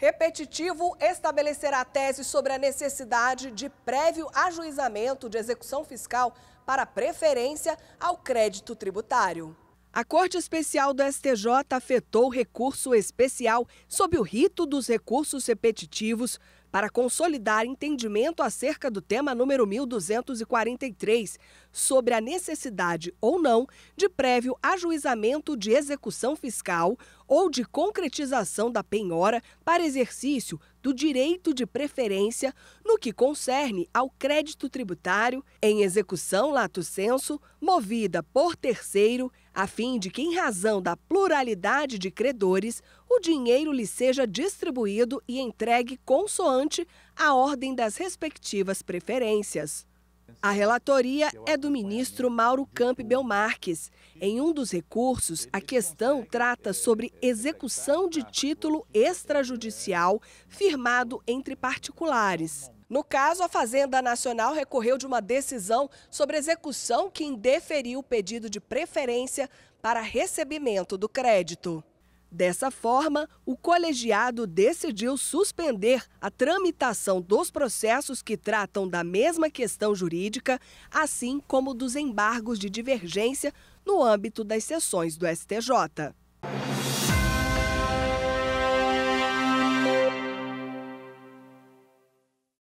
Repetitivo estabelecerá tese sobre a necessidade de prévio ajuizamento de execução fiscal para preferência ao crédito tributário. A Corte Especial do STJ afetou recurso especial sob o rito dos recursos repetitivos para consolidar entendimento acerca do tema número 1243, sobre a necessidade ou não de prévio ajuizamento de execução fiscal ou de concretização da penhora para exercício do direito de preferência no que concerne ao crédito tributário em execução lato senso movida por terceiro, a fim de que, em razão da pluralidade de credores, o dinheiro lhe seja distribuído e entregue consoante a ordem das respectivas preferências. A relatoria é do ministro Mauro Campbell Marques. Em um dos recursos, a questão trata sobre é execução de título extrajudicial firmado entre particulares. No caso, a Fazenda Nacional recorreu de uma decisão sobre execução que indeferiu o pedido de preferência para recebimento do crédito. Dessa forma, o colegiado decidiu suspender a tramitação dos processos que tratam da mesma questão jurídica, assim como dos embargos de divergência no âmbito das sessões do STJ.